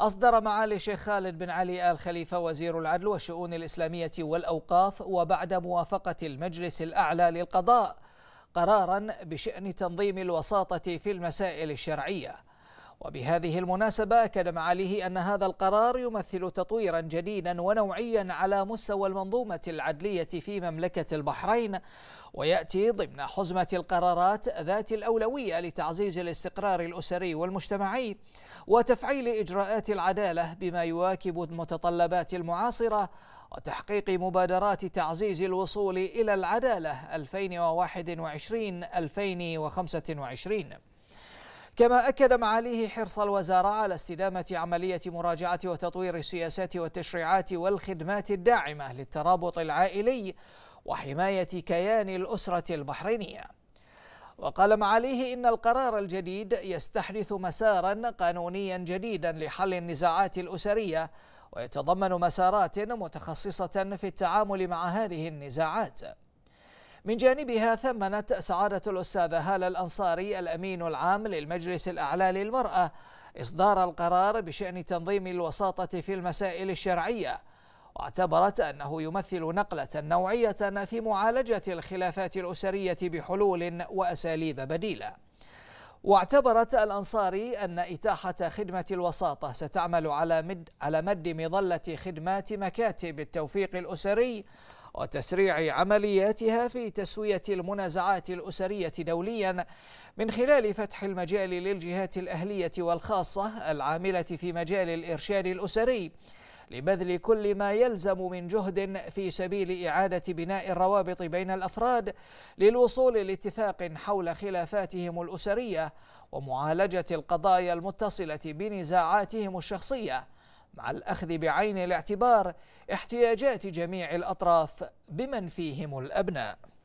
أصدر معالي الشيخ خالد بن علي آل خليفة وزير العدل والشؤون الإسلامية والأوقاف وبعد موافقة المجلس الأعلى للقضاء قرارا بشأن تنظيم الوساطة في المسائل الشرعية وبهذه المناسبة أكد معاليه أن هذا القرار يمثل تطويرا جديدا ونوعيا على مستوى المنظومة العدلية في مملكة البحرين ويأتي ضمن حزمة القرارات ذات الأولوية لتعزيز الاستقرار الأسري والمجتمعي وتفعيل إجراءات العدالة بما يواكب المتطلبات المعاصرة وتحقيق مبادرات تعزيز الوصول إلى العدالة 2021 2025 كما أكد معاليه حرص الوزارة على استدامة عملية مراجعة وتطوير السياسات والتشريعات والخدمات الداعمة للترابط العائلي وحماية كيان الأسرة البحرينية وقال معاليه إن القرار الجديد يستحدث مسارا قانونيا جديدا لحل النزاعات الأسرية ويتضمن مسارات متخصصة في التعامل مع هذه النزاعات من جانبها ثمنت سعادة الأستاذة هالة الأنصاري الأمين العام للمجلس الأعلى للمرأة إصدار القرار بشأن تنظيم الوساطة في المسائل الشرعية واعتبرت أنه يمثل نقلة نوعية في معالجة الخلافات الأسرية بحلول وأساليب بديلة واعتبرت الأنصاري أن إتاحة خدمة الوساطة ستعمل على مد على مد مظلة خدمات مكاتب التوفيق الأسري وتسريع عملياتها في تسوية المنازعات الأسرية دوليا من خلال فتح المجال للجهات الأهلية والخاصة العاملة في مجال الإرشاد الأسري لبذل كل ما يلزم من جهد في سبيل إعادة بناء الروابط بين الأفراد للوصول لاتفاق حول خلافاتهم الأسرية ومعالجة القضايا المتصلة بنزاعاتهم الشخصية مع الأخذ بعين الاعتبار احتياجات جميع الأطراف بمن فيهم الأبناء